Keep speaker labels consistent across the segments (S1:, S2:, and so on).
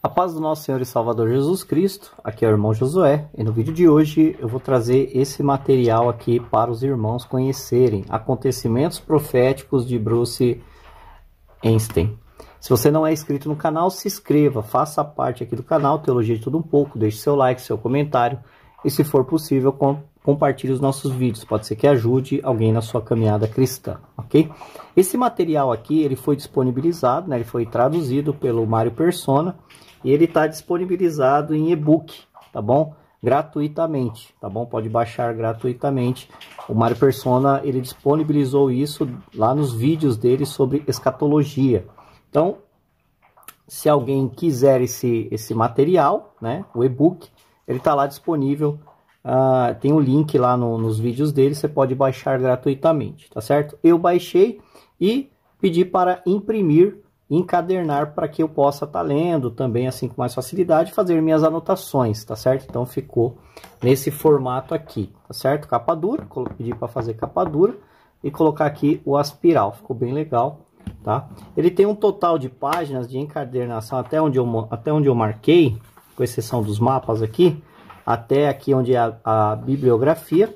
S1: A paz do nosso Senhor e Salvador Jesus Cristo, aqui é o irmão Josué, e no vídeo de hoje eu vou trazer esse material aqui para os irmãos conhecerem acontecimentos proféticos de Bruce Einstein. Se você não é inscrito no canal, se inscreva, faça parte aqui do canal, Teologia de Tudo Um Pouco, deixe seu like, seu comentário, e se for possível, com, compartilhe os nossos vídeos, pode ser que ajude alguém na sua caminhada cristã, ok? Esse material aqui, ele foi disponibilizado, né, ele foi traduzido pelo Mário Persona, e ele está disponibilizado em e-book, tá bom? Gratuitamente, tá bom? Pode baixar gratuitamente. O Mario Persona, ele disponibilizou isso lá nos vídeos dele sobre escatologia. Então, se alguém quiser esse, esse material, né, o e-book, ele está lá disponível Uh, tem um link lá no, nos vídeos dele, você pode baixar gratuitamente, tá certo? Eu baixei e pedi para imprimir encadernar para que eu possa estar tá lendo também assim com mais facilidade fazer minhas anotações, tá certo? Então ficou nesse formato aqui, tá certo? Capa dura, pedi para fazer capa dura e colocar aqui o aspiral, ficou bem legal, tá? Ele tem um total de páginas de encadernação até onde eu, até onde eu marquei, com exceção dos mapas aqui, até aqui onde é a, a bibliografia,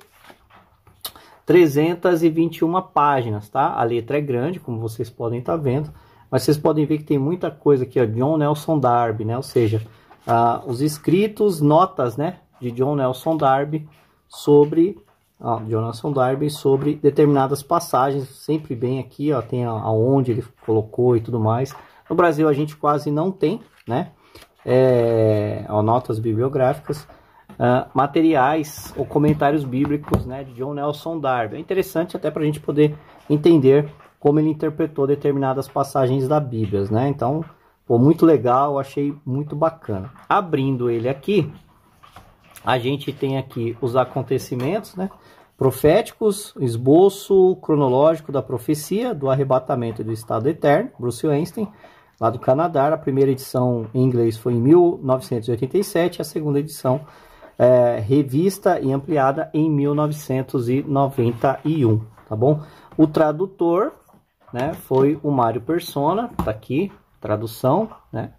S1: 321 páginas, tá? A letra é grande, como vocês podem estar tá vendo, mas vocês podem ver que tem muita coisa aqui, ó, John Nelson Darby, né? Ou seja, ah, os escritos, notas, né? De John Nelson Darby sobre ó, John Nelson Darby sobre determinadas passagens, sempre bem aqui, ó, tem aonde ele colocou e tudo mais. No Brasil a gente quase não tem, né? É, ó, notas bibliográficas, uh, materiais ou comentários bíblicos né, de John Nelson Darby. É interessante até para a gente poder entender como ele interpretou determinadas passagens da Bíblia, né? Então, foi muito legal, achei muito bacana. Abrindo ele aqui, a gente tem aqui os acontecimentos, né? Proféticos, esboço cronológico da profecia do arrebatamento do estado eterno, Bruce Weinstein, lá do Canadá. A primeira edição em inglês foi em 1987, a segunda edição é, revista e ampliada em 1991, tá bom? O tradutor né, foi o Mario Persona, tá aqui, tradução, né?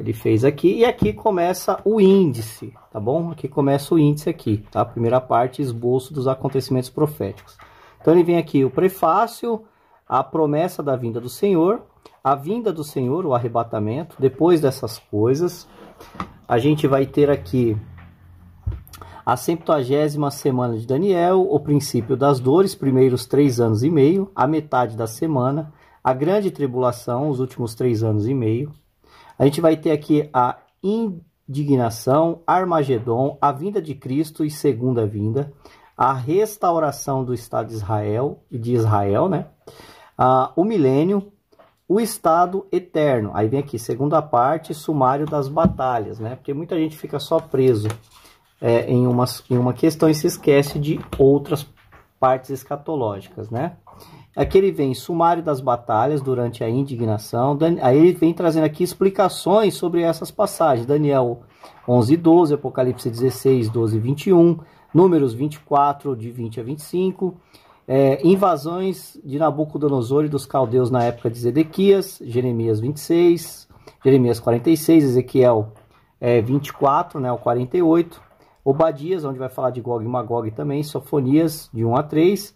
S1: Ele fez aqui e aqui começa o índice, tá bom? Aqui começa o índice aqui, tá? Primeira parte, esboço dos acontecimentos proféticos. Então ele vem aqui o prefácio, a promessa da vinda do Senhor, a vinda do Senhor, o arrebatamento, depois dessas coisas, a gente vai ter aqui a 70 semana de Daniel, o princípio das dores, primeiros três anos e meio, a metade da semana, a grande tribulação, os últimos três anos e meio. A gente vai ter aqui a indignação, Armagedon, a vinda de Cristo e segunda vinda, a restauração do Estado de Israel e de Israel, né? Ah, o milênio, o Estado eterno. Aí vem aqui, segunda parte, sumário das batalhas, né? Porque muita gente fica só preso é, em, uma, em uma questão e se esquece de outras partes escatológicas, né? Aqui ele vem sumário das batalhas durante a indignação. Aí ele vem trazendo aqui explicações sobre essas passagens. Daniel 11 e 12, Apocalipse 16, 12 e 21, Números 24, de 20 a 25, é, invasões de Nabucodonosor e dos caldeus na época de Zedequias, Jeremias 26, Jeremias 46, Ezequiel é, 24, né, o 48, Obadias, onde vai falar de Gog e Magog também, Sofonias de 1 a 3,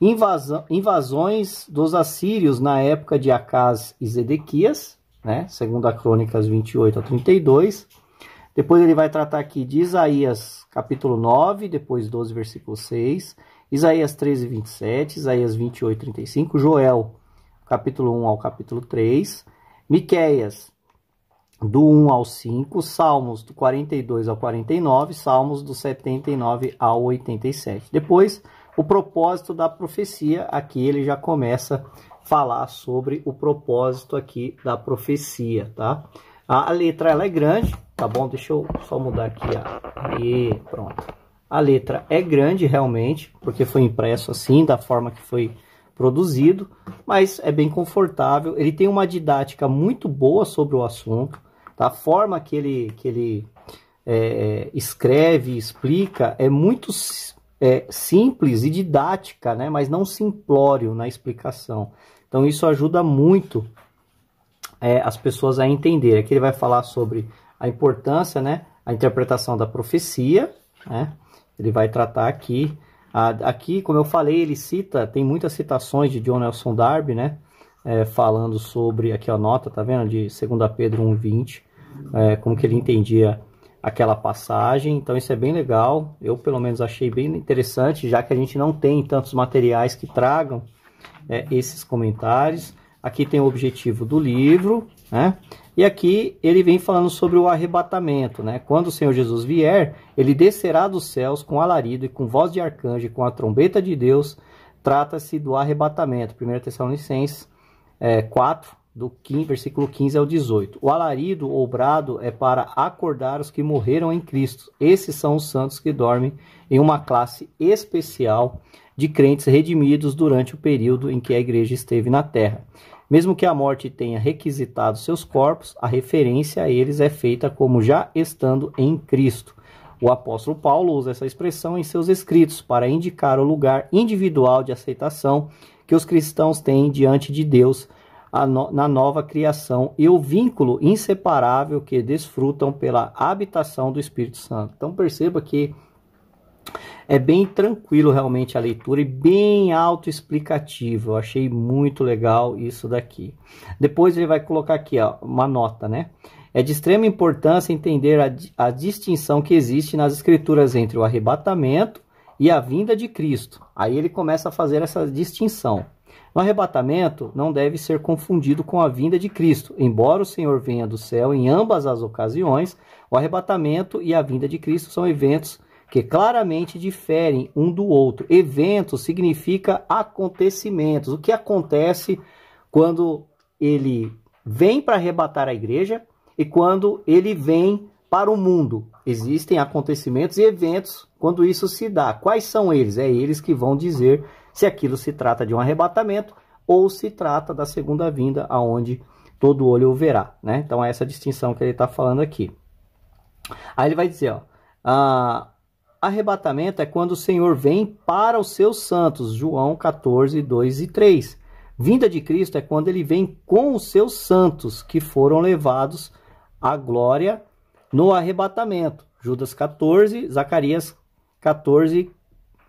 S1: invasão, invasões dos assírios na época de Acaz e Zedequias, né? segundo a Crônicas 28 a 32. Depois ele vai tratar aqui de Isaías capítulo 9, depois 12 versículo 6, Isaías 13 27, Isaías 28 35, Joel capítulo 1 ao capítulo 3, Miquéias, do 1 ao 5, Salmos do 42 ao 49, Salmos do 79 ao 87. Depois, o propósito da profecia, aqui ele já começa a falar sobre o propósito aqui da profecia, tá? A letra ela é grande, tá bom? Deixa eu só mudar aqui, a e pronto. A letra é grande realmente, porque foi impresso assim, da forma que foi produzido, mas é bem confortável. Ele tem uma didática muito boa sobre o assunto, tá? a forma que ele, que ele é, é escreve, explica, é muito é, simples e didática, né? mas não simplório na explicação. Então isso ajuda muito é, as pessoas a entender. Aqui ele vai falar sobre a importância, né? a interpretação da profecia, né? ele vai tratar aqui Aqui, como eu falei, ele cita, tem muitas citações de John Nelson Darby, né? É, falando sobre, aqui a nota, tá vendo? De 2 Pedro 1,20, é, como que ele entendia aquela passagem. Então isso é bem legal, eu pelo menos achei bem interessante, já que a gente não tem tantos materiais que tragam é, esses comentários. Aqui tem o objetivo do livro, né? E aqui ele vem falando sobre o arrebatamento, né? Quando o Senhor Jesus vier, ele descerá dos céus com alarido e com voz de arcanjo e com a trombeta de Deus. Trata-se do arrebatamento. 1 Tessalonicenses é, 4, do 15, versículo 15 ao 18. O alarido ou brado é para acordar os que morreram em Cristo. Esses são os santos que dormem em uma classe especial de crentes redimidos durante o período em que a igreja esteve na terra. Mesmo que a morte tenha requisitado seus corpos, a referência a eles é feita como já estando em Cristo. O apóstolo Paulo usa essa expressão em seus escritos para indicar o lugar individual de aceitação que os cristãos têm diante de Deus na nova criação e o vínculo inseparável que desfrutam pela habitação do Espírito Santo. Então perceba que é bem tranquilo realmente a leitura e bem autoexplicativo. Eu achei muito legal isso daqui. Depois ele vai colocar aqui ó, uma nota, né? É de extrema importância entender a, a distinção que existe nas escrituras entre o arrebatamento e a vinda de Cristo. Aí ele começa a fazer essa distinção. O arrebatamento não deve ser confundido com a vinda de Cristo. Embora o Senhor venha do céu em ambas as ocasiões, o arrebatamento e a vinda de Cristo são eventos que claramente diferem um do outro. Evento significa acontecimentos, o que acontece quando ele vem para arrebatar a igreja e quando ele vem para o mundo. Existem acontecimentos e eventos quando isso se dá. Quais são eles? É eles que vão dizer se aquilo se trata de um arrebatamento ou se trata da segunda vinda, aonde todo olho o verá. Né? Então é essa distinção que ele está falando aqui. Aí ele vai dizer, ó, ah, arrebatamento é quando o Senhor vem para os seus santos, João 14, 2 e 3. Vinda de Cristo é quando ele vem com os seus santos, que foram levados à glória no arrebatamento. Judas 14, Zacarias 14,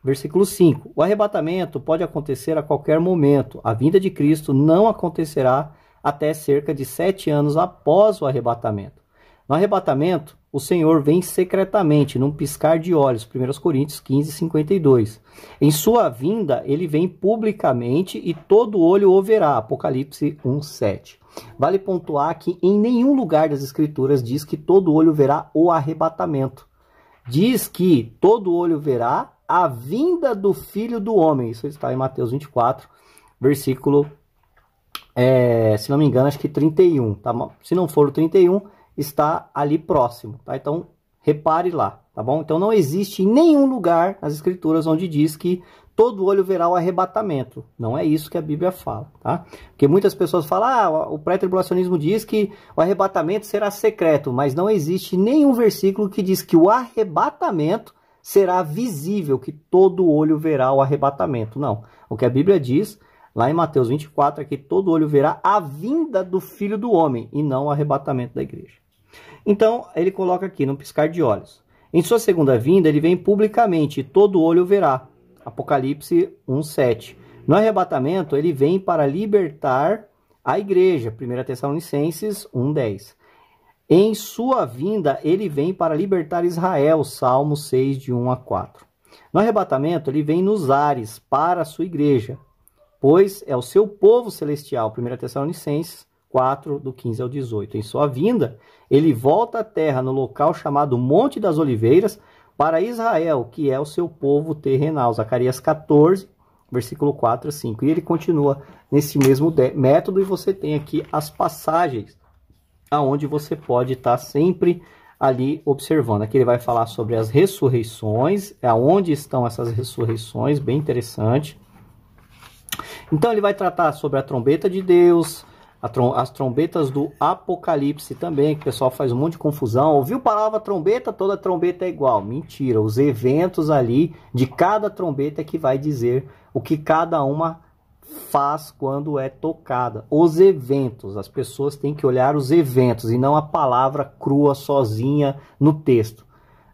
S1: versículo 5. O arrebatamento pode acontecer a qualquer momento. A vinda de Cristo não acontecerá até cerca de sete anos após o arrebatamento. No arrebatamento, o Senhor vem secretamente, num piscar de olhos. 1 Coríntios 15, 52. Em sua vinda, ele vem publicamente e todo olho o verá. Apocalipse 1, 7. Vale pontuar que em nenhum lugar das Escrituras diz que todo olho verá o arrebatamento. Diz que todo olho verá a vinda do Filho do Homem. Isso está em Mateus 24, versículo, é, se não me engano, acho que 31. Tá? Se não for o 31, está ali próximo, tá? Então, repare lá, tá bom? Então, não existe em nenhum lugar nas escrituras onde diz que todo olho verá o arrebatamento. Não é isso que a Bíblia fala, tá? Porque muitas pessoas falam, ah, o pré-tribulacionismo diz que o arrebatamento será secreto, mas não existe nenhum versículo que diz que o arrebatamento será visível, que todo olho verá o arrebatamento. Não. O que a Bíblia diz lá em Mateus 24 é que todo olho verá a vinda do Filho do Homem e não o arrebatamento da igreja. Então, ele coloca aqui, no piscar de olhos. Em sua segunda vinda, ele vem publicamente, e todo olho verá. Apocalipse 1:7. No arrebatamento, ele vem para libertar a igreja, 1 Tessalonicenses 1:10. Em sua vinda, ele vem para libertar Israel, Salmo 6 de 1 a 4. No arrebatamento, ele vem nos ares para a sua igreja, pois é o seu povo celestial, 1 Tessalonicenses 4, do 15 ao 18. Em sua vinda, ele volta à terra no local chamado Monte das Oliveiras, para Israel, que é o seu povo terrenal. Zacarias 14, versículo 4 a 5. E ele continua nesse mesmo método, e você tem aqui as passagens aonde você pode estar sempre ali observando. Aqui ele vai falar sobre as ressurreições, aonde estão essas ressurreições, bem interessante. Então ele vai tratar sobre a trombeta de Deus, as trombetas do Apocalipse também, que o pessoal faz um monte de confusão. Ouviu a palavra trombeta? Toda trombeta é igual. Mentira, os eventos ali de cada trombeta é que vai dizer o que cada uma faz quando é tocada. Os eventos, as pessoas têm que olhar os eventos e não a palavra crua sozinha no texto.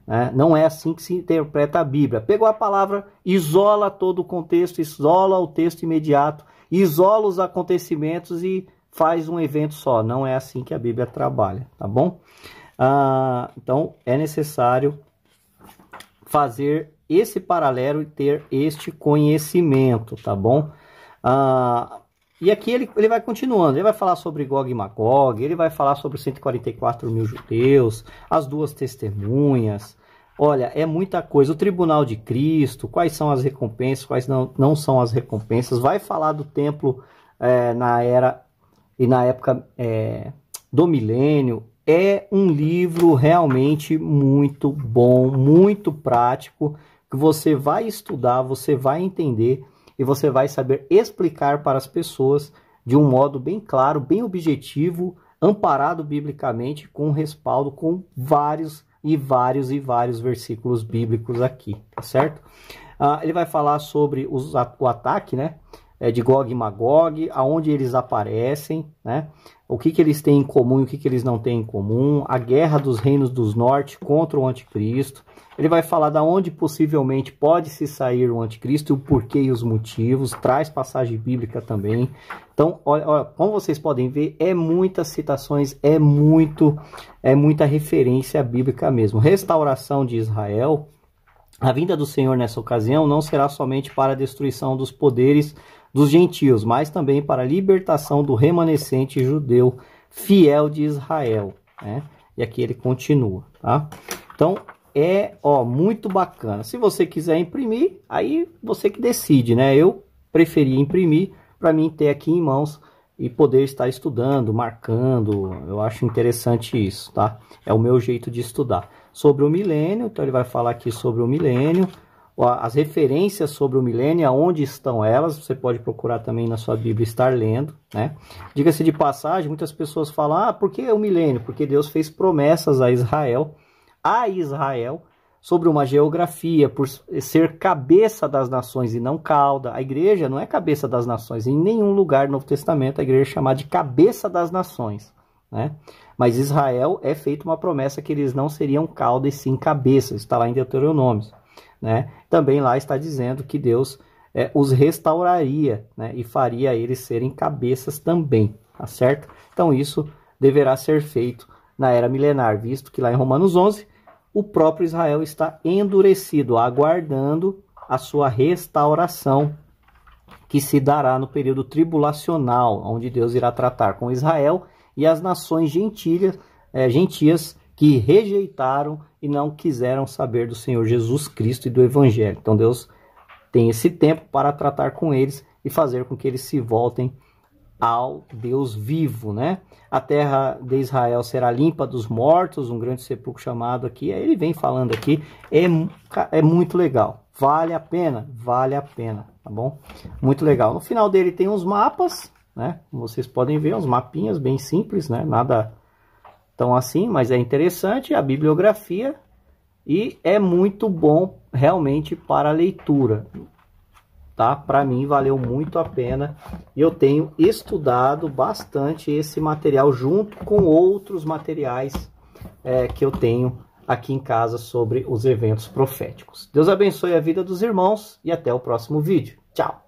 S1: Né? Não é assim que se interpreta a Bíblia. Pegou a palavra, isola todo o contexto, isola o texto imediato, isola os acontecimentos e faz um evento só. Não é assim que a Bíblia trabalha, tá bom? Ah, então é necessário fazer esse paralelo e ter este conhecimento, tá bom? Ah, e aqui ele, ele vai continuando, ele vai falar sobre Gog e Magog, ele vai falar sobre 144 mil judeus, as duas testemunhas. Olha, é muita coisa. O tribunal de Cristo, quais são as recompensas, quais não, não são as recompensas. Vai falar do templo é, na era e na época é, do milênio, é um livro realmente muito bom, muito prático, que você vai estudar, você vai entender e você vai saber explicar para as pessoas de um modo bem claro, bem objetivo, amparado biblicamente, com respaldo, com vários e vários e vários versículos bíblicos aqui, tá certo? Ah, ele vai falar sobre os, o ataque, né? é, de Gog e Magog, aonde eles aparecem, né? o que, que eles têm em comum e o que, que eles não têm em comum, a guerra dos reinos dos norte contra o anticristo. Ele vai falar da onde possivelmente pode se sair o anticristo, o porquê e os motivos, traz passagem bíblica também. Então, olha, olha, como vocês podem ver, é muitas citações, é muito, é muita referência bíblica mesmo. Restauração de Israel, a vinda do Senhor nessa ocasião não será somente para a destruição dos poderes dos gentios, mas também para a libertação do remanescente judeu fiel de Israel. Né? E aqui ele continua, tá? Então é ó, muito bacana. Se você quiser imprimir, aí você que decide, né? Eu preferi imprimir para mim ter aqui em mãos e poder estar estudando, marcando. Eu acho interessante isso, tá? É o meu jeito de estudar. Sobre o milênio, então ele vai falar aqui sobre o milênio, as referências sobre o milênio, aonde estão elas, você pode procurar também na sua Bíblia estar lendo, né? Diga-se de passagem, muitas pessoas falam: "Ah, por que o milênio? Porque Deus fez promessas a Israel, a Israel sobre uma geografia, por ser cabeça das nações e não cauda. A igreja não é cabeça das nações, em nenhum lugar no Novo Testamento a igreja é chamada de cabeça das nações, né? Mas Israel é feita uma promessa que eles não seriam cauda e sim cabeça, está lá em Deuteronômio né? Também lá está dizendo que Deus é, os restauraria, né? E faria eles serem cabeças também, tá certo? Então isso deverá ser feito na era milenar, visto que lá em Romanos 11 o próprio Israel está endurecido, aguardando a sua restauração, que se dará no período tribulacional, onde Deus irá tratar com Israel e as nações gentilhas, é, gentias que rejeitaram e não quiseram saber do Senhor Jesus Cristo e do Evangelho. Então Deus tem esse tempo para tratar com eles e fazer com que eles se voltem ao Deus vivo, né? A terra de Israel será limpa dos mortos, um grande sepulcro chamado aqui. Ele vem falando aqui, é, é muito legal, vale a pena, vale a pena, tá bom? Muito legal. No final dele tem uns mapas, né? Como vocês podem ver, uns mapinhas bem simples, né? Nada tão assim, mas é interessante a bibliografia e é muito bom realmente para a leitura. Tá? Para mim valeu muito a pena. e Eu tenho estudado bastante esse material junto com outros materiais é, que eu tenho aqui em casa sobre os eventos proféticos. Deus abençoe a vida dos irmãos e até o próximo vídeo. Tchau!